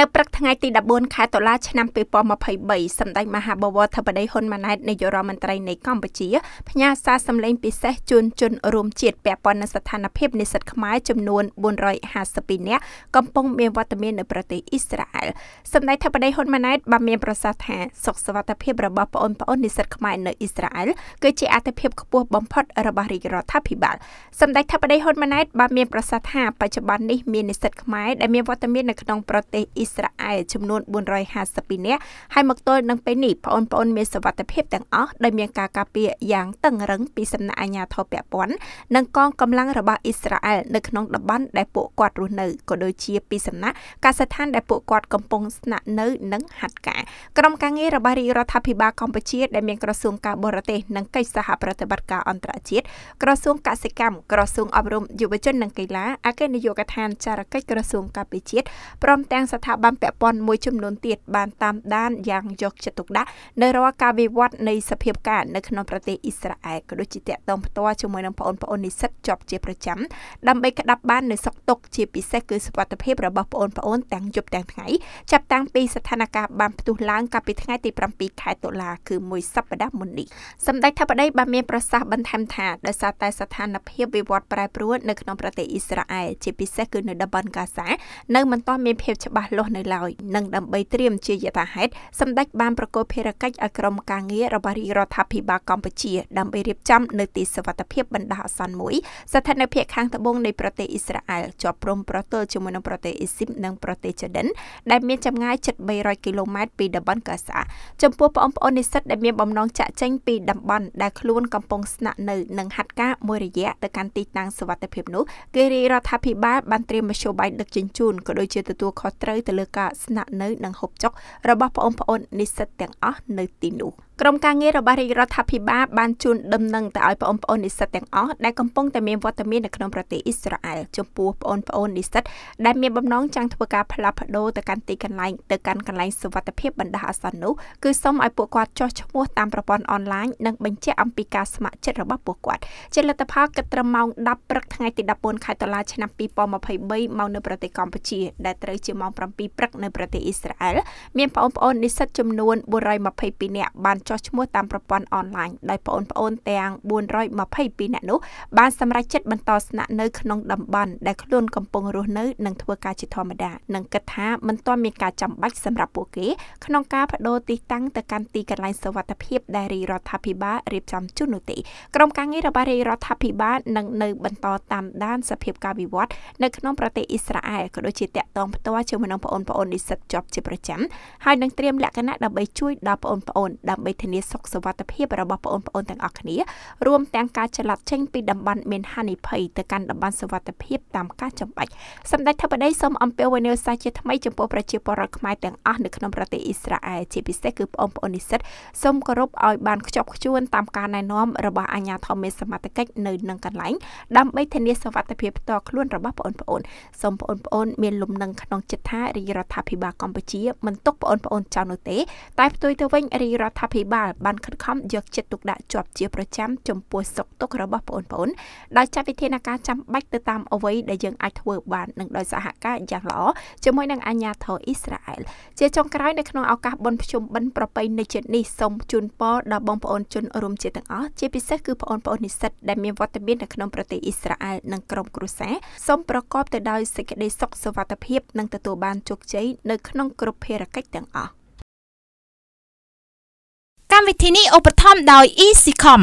នៅព្រឹកថ្ងៃទី14ខែតុលាឆ្នាំ2023សម្ដេចមហាបវរធិបតីហ៊ុនម៉ាណែតនាយករដ្ឋមន្ត្រីនៃកម្ពុជាផ្ញើសារសម្លេងពិសេសជូនជនរួមជាតិពាក់ព័ន្ធនឹងស្ថានភាពនិស្សិតខ្មែរចំនួន452នាក់កំពុងមានវត្តមាននៅប្រទេសអ៊ីស្រាអែលសម្ដេចធិបតីហ៊ុនម៉ាណែតបានមានប្រសាសន៍ថាសុខសวัสดิភាពរបស់ប្អូនប្អូននិស្សិតខ្មែរនៅអ៊ីស្រាអែលគឺជាអាទិភាពខ្ពស់បំផុតរបស់រាជរដ្ឋាភិបាល សម្ដេចធិបតីហ៊ុនម៉ាណែតបានមានប្រសាសន៍ថាបច្ចុប្បន្ននេះមាននិស្សិតខ្មែរដែលមានវត្តមាននៅក្នុងប្រទេសអ៊ីអ៊ីស្រាអែលចំនួន452នាក់ហើយមកទល់នឹងពេលនេះប្អូនប្អូនមានសវត្ថភាពទាំងអស់ដោយមានការការពារយ៉ាងតឹងរឹងពីសំណាក់អាជ្ញាធរពាក់ព័ន្ធនិងកងកម្លាំងរបស់អ៊ីស្រាអែលនៅក្នុងតំបន់ដែលពួកគាត់រស់នៅក៏ដូចជាពីសំណាក់កាសដ្ឋានដែលពួកគាត់កំពុងស្នាក់នៅ និងហាត់ការក្រុមការងាររបស់រាជរដ្ឋាភិបាលកម្ពុជា ដែលមានក្រសួងការបរទេសនិងកិច្ចសហប្រតិបត្តិការអន្តរជាតិក្រសួងកសិកម្មក្រសួងអប់រំយុវជននិងកីឡាអគ្គនាយកដ្ឋានចារកិច្ចក្រសួងការពារជាតិព្រមទាំងស្ថាថាបានពាក់ព័ន្ធមួយចំនួនទៀតបានតាមដានយ៉ាងយកចិត្តទុកដាក់នៅរាល់ការវិវត្តនៃសភាពការនៅក្នុងប្រទេសអ៊ីស្រាអែលក៏ដូចជាតាក់ទងផ្ទាល់ជាមួយនឹងបងប្អូននិស្សិតជាប់ជាប្រចាំដើម្បីក្តាប់បាននៅសុខទុក្ខជាពិសេសគឺសុខភាពរបស់បងប្អូនទាំងយប់ទាំងថ្ងៃចាប់តាំងពីស្ថានភាពបានផ្ទុះឡើងកាលពីថ្ងៃទី7ខែតុលាគឺមួយសប្តាហ៍មុននេះសម្ដេចថាបដីបានមានប្រសាសន៍បន្ថែមថាដោយសារតែស្ថានភាពវិវត្តប្រែប្រួលនៅក្នុងប្រទេសអ៊ីស្រាអែលជាពិសេសគឺនៅតំបន់កាហ្សានៅមិនទាន់មានភាពច្បាស់លាស់លោះនៅឡើយនិងដើម្បីត្រៀមជាយថាហេតុសម្ដេចបានប្រកល់ភារកិច្ចឲ្យក្រុមការងាររបស់រាជរដ្ឋាភិបាលកម្ពុជាដើម្បីរៀបចំ នៅទីសវត្ថភាពបណ្ដោះអាសន្នមួយ ស្ថិតនៅភាគខាងត្បូងនៃប្រទេសអ៊ីស្រាអែលជាប់ព្រំប្រទល់ជាមួយនឹងប្រទេសអ៊ីស៊ីបនិងប្រទេសជដិន ដែលមានចម្ងាយជិត300គីឡូម៉ែត្រពីតំបន់កាសាចំពោះបងប្អូននិស្សិតដែលមានបំណងចាក់ចេញពីតំបន់ដែលខ្លួនកំពុងស្នាក់នៅនិងហាត់ការមួយរយៈទៅកាន់ទីតាំងសវត្ថភាពនោះគេរាជរដ្ឋាភិបាលបានត្រៀមមធ្យោបាយដឹកជញ្ជូនក៏ដូចជាទទួលខុសត្រូវទៅទៅលើការស្នាក់នៅនិងហូបចុករបស់ប្អូនៗនិស្សិតទាំងអស់នៅទីនោះ។ក្រុមការងាររបស់រាជរដ្ឋាភិបាលបានជូនដំណឹងទៅឲ្យបងប្អូននិស្សិតទាំងអស់ដែលកំពុងតែមានវត្តមាននៅក្នុងប្រទេសអ៊ីស្រាអែលចំពោះបងប្អូននិស្សិតដែលមានបំណងចង់ធ្វើការផ្លាស់ប្ដូរទៅកាន់ទីកន្លែងទៅកាន់កន្លែងសុវត្ថិភាពបណ្ដោះអាសន្ននោះគឺសូមឲ្យពួកគាត់ចុះឈ្មោះតាមប្រព័ន្ធអនឡាញនិងបញ្ជាក់អំពីការស្ម័គ្រចិត្តរបស់ពួកគាត់ជាលទ្ធផលគិតត្រឹមម៉ោង10ព្រឹកថ្ងៃទី14ខែតុលាឆ្នាំ2023មកនៅប្រទេសកម្ពុជាដែលត្រូវជាម៉ោង7ព្រឹកនៅប្រទេសអ៊ីស្រាអែលមានប្អូនៗនិស្សិតចំនួន422នាក់បានចុះឈ្មោះតាមប្រព័ន្ធអនឡាញដោយប្អូនៗទាំង422នាក់នោះបានសម្រេចចិត្តបន្តស្នាក់នៅក្នុងតំបន់ដែលខ្លួនកំពុងរស់នៅនិងធ្វើការជាធម្មតា និងគិតថាមិនទាន់មានការចាំបាច់សម្រាប់ពួកគេក្នុងការបដូរទីតាំងទៅកាន់ទីកន្លែងសុវត្ថិភាពដែលរាជរដ្ឋាភិបាលរៀបចំជូននោះទេក្រុមការងាររបស់រាជរដ្ឋាភិបាលនឹងនៅបន្តតាមដានសភាពការវិវត្តនៅក្នុងប្រទេសអ៊ីស្រាអែលក៏ដូចជាតាក់ទងផ្ទាល់ជាមួយនឹងប្អូនៗនិស្សិតជាប់ជាប្រចាំហើយនឹងត្រៀមលក្ខណៈដើម្បីជួយដល់ប្អូនៗដើម្បីធានាសុខសុវត្ថិភាព របស់ប្អូនៗទាំងអស់គ្នារួមទាំងការឆ្លាត់ចេញពីតំបន់មានហានិភ័យទៅកាន់តំបន់សុវត្ថិភាពតាមការចាំបាច់សម្ដេចធិបតីសូមអំពាវនាវសាជាថ្មីចំពោះប្រជាពលរដ្ឋខ្មែរទាំងអស់នៅក្នុងប្រទេសអ៊ីស្រាអែលជាពិសេសគឺប្អូនៗនិស្សិតសូមគោរពឲ្យបានខ្ជាប់ខ្ជួនតាមការណែនាំរបស់អាជ្ញាធរមេសមត្ថកិច្ចនៅនឹងកន្លែងដើម្បីធានាសុវត្ថិភាពផ្ទាល់ខ្លួនរបស់ប្អូនៗសូមប្អូនៗមានលំនឹងក្នុងចិត្តថារាជរដ្ឋាភិបាលកម្ពុជាមិនទុកប្អូនប្អូនចោលនោះទេ តែផ្ទុយទៅវិញរាជរដ្ឋាភិបាល បានខិតខំយកចិត្តទុកដាក់ជាប់ជាប្រចាំចំពោះសុខទុក្ខរបស់ប្អូនប្អូនដោយចាត់វិធានការចាំបាច់ទៅតាមអ្វីដែលយើងអាចធ្វើបាននិងដោយសហការយ៉ាងល្អជាមួយនឹងអាជ្ញាធរអ៊ីស្រាអែលជាចុងក្រោយនៅក្នុងឱកាសបុណ្យភ្ជុំបិណ្ឌប្រពៃណីជាតិនេះសូមជូនពរដល់បងប្អូនជនរួមជាតិទាំងអស់ជាពិសេសគឺបងប្អូននិស្សិតដែលមានវត្តមាននៅក្នុងប្រទេសអ៊ីស្រាអែលនិងក្រុមគ្រួសារសូមប្រកបទៅដោយសេចក្តីសុខសុវត្ថិភាពនិងទទួលបានជោគជ័យនៅ ក្នុងគ្រប់ភារកិច្ចទាំងអស់កម្មវិធីនេះឧបត្ថម្ភដោយ EasyCom